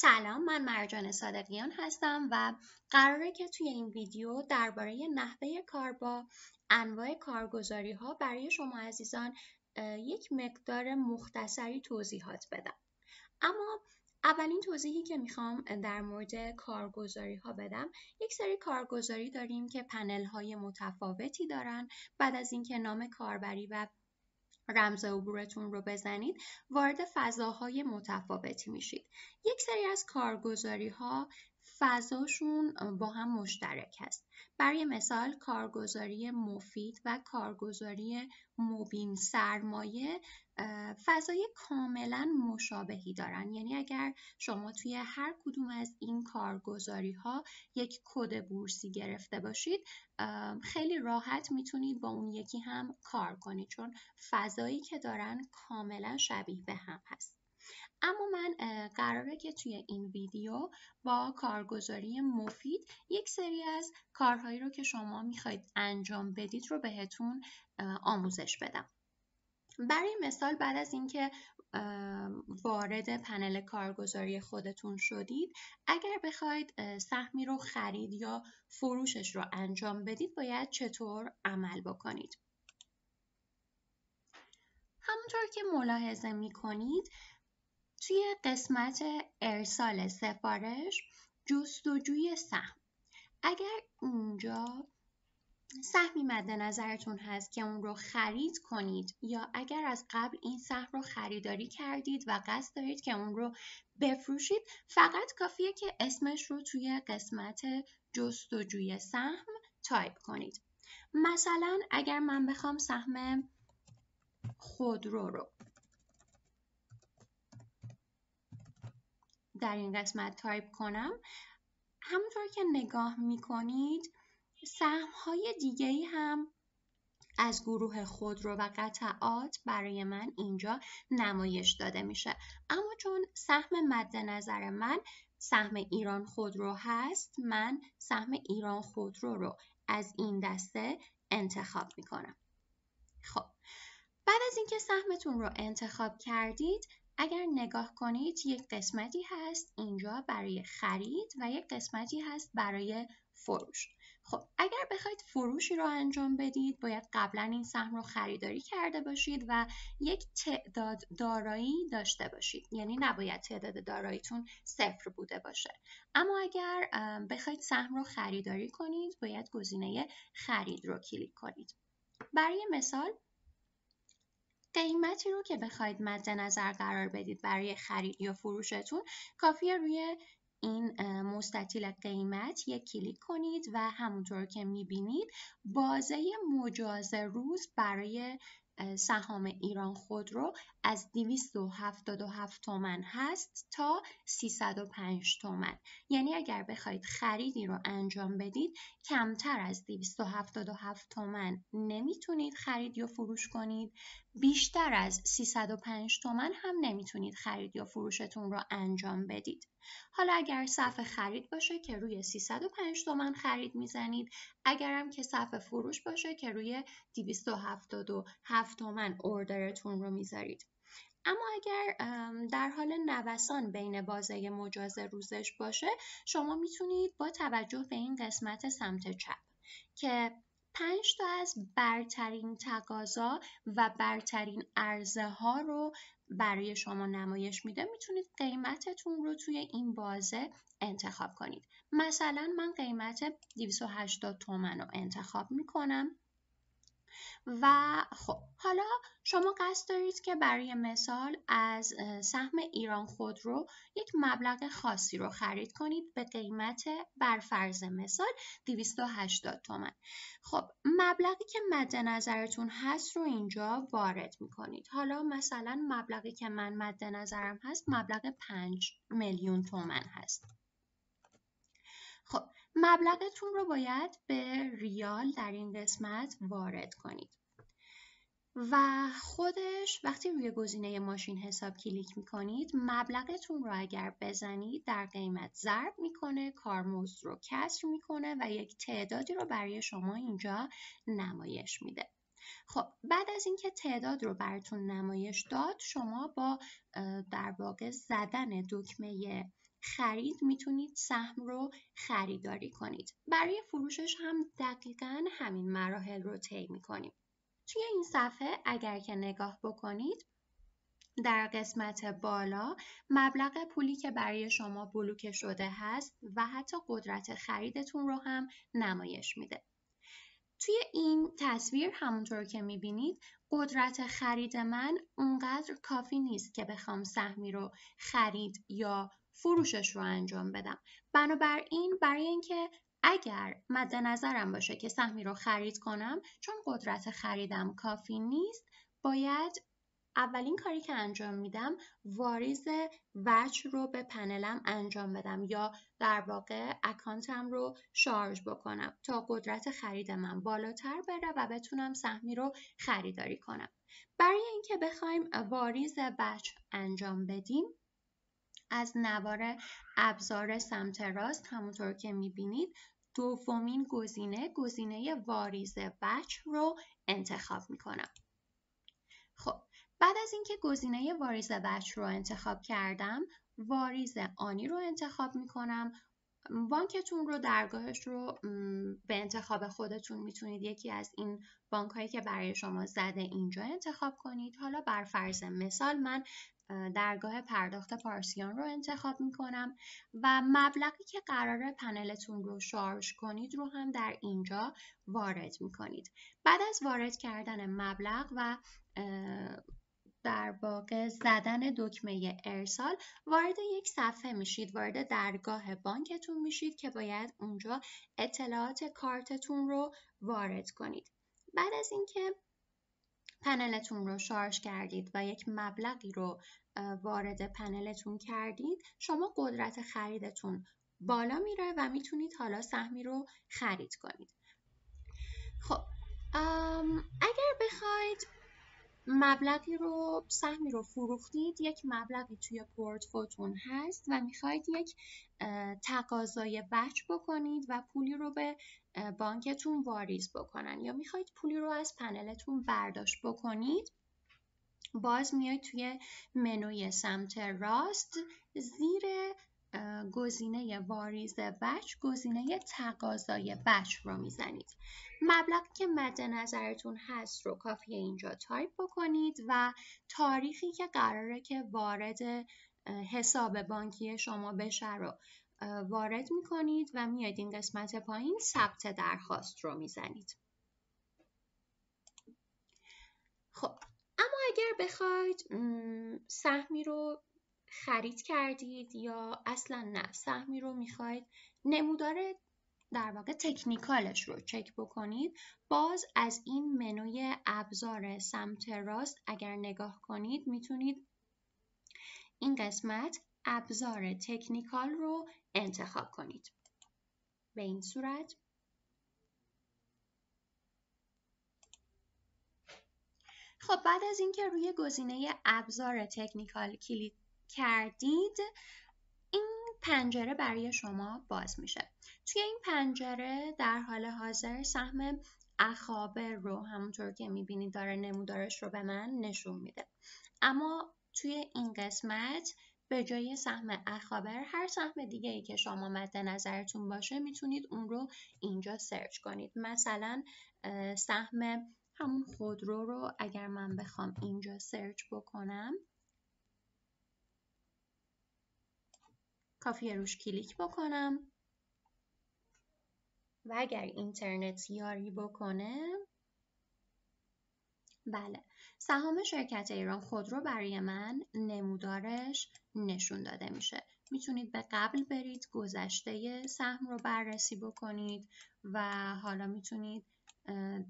سلام من مرجان صادقیان هستم و قراره که توی این ویدیو درباره نحوه کار با انواع کارگزاری ها برای شما عزیزان یک مقدار مختصری توضیحات بدم اما اولین توضیحی که میخوام در مورد کارگزاری ها بدم یک سری کارگزاری داریم که پنل های متفاوتی دارن بعد از اینکه نام کاربری و رمز عبورتون رو بزنید وارد فضاهای متفاوتی میشید یک سری از کارگزاری ها فضاشون با هم مشترک هست برای مثال کارگزاری مفید و کارگزاری مبین سرمایه فضای کاملا مشابهی دارن یعنی اگر شما توی هر کدوم از این کارگزاری ها یک کد بورسی گرفته باشید خیلی راحت میتونید با اون یکی هم کار کنید چون فضایی که دارن کاملا شبیه به هم هست اما من قراره که توی این ویدیو با کارگزاری مفید یک سری از کارهایی رو که شما میخواید انجام بدید رو بهتون آموزش بدم برای مثال بعد از اینکه وارد پنل کارگزاری خودتون شدید اگر بخواید سهمی رو خرید یا فروشش رو انجام بدید باید چطور عمل بکنید همونطور که ملاحظه می کنید توی قسمت ارسال سفارش جستجوی سهم اگر اونجا سهمی مد نظرتون هست که اون رو خرید کنید یا اگر از قبل این سهم رو خریداری کردید و قصد دارید که اون رو بفروشید فقط کافیه که اسمش رو توی قسمت جستجوی سهم تایپ کنید مثلا اگر من بخوام سهم خودرو رو در این قسمت تایپ کنم همونطور که نگاه میکنید سهم های دیگه هم از گروه خودرو و قطعات برای من اینجا نمایش داده میشه اما چون سهم مد نظر من سهم ایران خودرو هست من سهم ایران خودرو رو از این دسته انتخاب میکنم خب بعد از اینکه سهمتون رو انتخاب کردید اگر نگاه کنید یک قسمتی هست اینجا برای خرید و یک قسمتی هست برای فروش خب اگر بخواید فروشی رو انجام بدید باید قبلا این سهم رو خریداری کرده باشید و یک تعداد دارایی داشته باشید یعنی نباید تعداد داراییتون صفر بوده باشه اما اگر بخواید سهم رو خریداری کنید باید گزینه خرید رو کلیک کنید برای مثال قیمتی رو که بخواید مد نظر قرار بدید برای خرید یا فروشتون کافیه روی این مستطیل قیمت یک کلیک کنید و همونطور که میبینید بازه مجاز روز برای سهام ایران خود رو از 277 تومن هست تا 305 تومن یعنی اگر بخواید خریدی رو انجام بدید کمتر از 277 تومن نمیتونید خرید یا فروش کنید بیشتر از 305 تومن هم نمیتونید خرید یا فروشتون رو انجام بدید. حالا اگر صفحه خرید باشه که روی 305 تومن خرید میزنید اگرم که صف فروش باشه که روی 277 تومن اردرتون رو میذارید. اما اگر در حال نوسان بین بازه مجاز روزش باشه شما میتونید با توجه به این قسمت سمت چپ که پنج تا از برترین تقاضا و برترین عرضه ها رو برای شما نمایش میده میتونید قیمتتون رو توی این بازه انتخاب کنید مثلا من قیمت 280 تومن رو انتخاب میکنم و خب حالا شما قصد دارید که برای مثال از سهم ایران خودرو یک مبلغ خاصی رو خرید کنید به قیمت بر فرض مثال 280 تومن خب مبلغی که مد نظرتون هست رو اینجا وارد کنید حالا مثلا مبلغی که من مد نظرم هست مبلغ 5 میلیون تومن هست خب مبلغتون رو باید به ریال در این قسمت وارد کنید و خودش وقتی روی گزینه ماشین حساب کلیک می کنید مبلغتون رو اگر بزنید در قیمت ضرب میکنه کارمزد رو کسر میکنه و یک تعدادی رو برای شما اینجا نمایش میده خب بعد از اینکه تعداد رو براتون نمایش داد شما با در واقع زدن دکمه خرید میتونید سهم رو خریداری کنید برای فروشش هم دقیقا همین مراحل رو طی میکنیم توی این صفحه اگر که نگاه بکنید در قسمت بالا مبلغ پولی که برای شما بلوکه شده هست و حتی قدرت خریدتون رو هم نمایش میده توی این تصویر همونطور که میبینید قدرت خرید من اونقدر کافی نیست که بخوام سهمی رو خرید یا فروشش رو انجام بدم بنابراین برای اینکه اگر مد نظرم باشه که سهمی رو خرید کنم چون قدرت خریدم کافی نیست باید اولین کاری که انجام میدم واریز وچ رو به پنلم انجام بدم یا در واقع اکانتم رو شارژ بکنم تا قدرت خرید من بالاتر بره و بتونم سهمی رو خریداری کنم برای اینکه بخوایم واریز وچ انجام بدیم از نوار ابزار سمت راست همونطور که میبینید دومین گزینه گزینه واریز بچ رو انتخاب میکنم خب بعد از اینکه گزینه واریز بچ رو انتخاب کردم واریز آنی رو انتخاب میکنم بانکتون رو درگاهش رو به انتخاب خودتون میتونید یکی از این بانک هایی که برای شما زده اینجا انتخاب کنید حالا بر فرض مثال من درگاه پرداخت پارسیان رو انتخاب می کنم و مبلغی که قرار پنلتون رو شارژ کنید رو هم در اینجا وارد می کنید. بعد از وارد کردن مبلغ و در واقع زدن دکمه ارسال وارد یک صفحه میشید وارد درگاه بانکتون میشید که باید اونجا اطلاعات کارتتون رو وارد کنید بعد از اینکه پنلتون رو شارژ کردید و یک مبلغی رو وارد پنلتون کردید شما قدرت خریدتون بالا میره و میتونید حالا سهمی رو خرید کنید خب اگر بخوای مبلغی رو سهمی رو فروختید یک مبلغی توی پورتفوتون هست و میخواید یک تقاضای بچ بکنید و پولی رو به بانکتون واریز بکنن یا میخواید پولی رو از پنلتون برداشت بکنید باز میاید توی منوی سمت راست زیر گزینه واریز وجه گزینه تقاضای وجه رو میزنید مبلغ که مد نظرتون هست رو کافی اینجا تایپ بکنید و تاریخی که قراره که وارد حساب بانکی شما بشه رو وارد میکنید و میاید این قسمت پایین ثبت درخواست رو میزنید خب اما اگر بخواید سهمی رو خرید کردید یا اصلا نه سهمی رو میخواید نمودار در واقع تکنیکالش رو چک بکنید باز از این منوی ابزار سمت راست اگر نگاه کنید میتونید این قسمت ابزار تکنیکال رو انتخاب کنید به این صورت خب بعد از اینکه روی گزینه ابزار تکنیکال کلید کردید این پنجره برای شما باز میشه توی این پنجره در حال حاضر سهم اخابر رو همونطور که میبینید داره نمودارش رو به من نشون میده اما توی این قسمت به جای سهم اخابر هر سهم دیگه ای که شما مد نظرتون باشه میتونید اون رو اینجا سرچ کنید مثلا سهم همون خودرو رو اگر من بخوام اینجا سرچ بکنم کافی روش کلیک بکنم و اگر اینترنت یاری بکنه بله سهام شرکت ایران خودرو برای من نمودارش نشون داده میشه میتونید به قبل برید گذشته سهم رو بررسی بکنید و حالا میتونید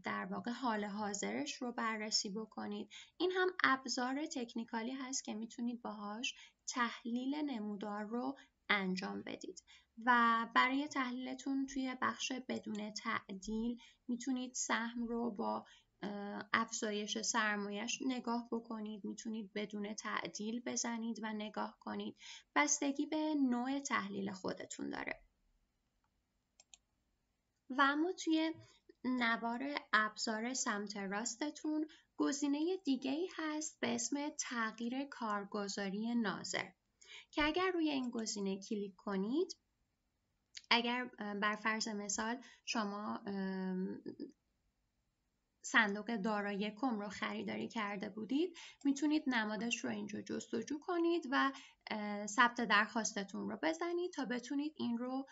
در واقع حال حاضرش رو بررسی بکنید این هم ابزار تکنیکالی هست که میتونید باهاش تحلیل نمودار رو انجام بدید و برای تحلیلتون توی بخش بدون تعدیل میتونید سهم رو با افزایش سرمایش نگاه بکنید میتونید بدون تعدیل بزنید و نگاه کنید بستگی به نوع تحلیل خودتون داره و اما توی نوار ابزار سمت راستتون گزینه دیگه ای هست به اسم تغییر کارگزاری ناظر که اگر روی این گزینه کلیک کنید اگر بر فرض مثال شما صندوق دارایی کم رو خریداری کرده بودید میتونید نمادش رو اینجا جستجو کنید و ثبت درخواستتون رو بزنید تا بتونید این رو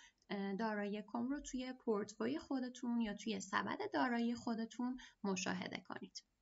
دارایی کم رو توی پورتفوی خودتون یا توی سبد دارایی خودتون مشاهده کنید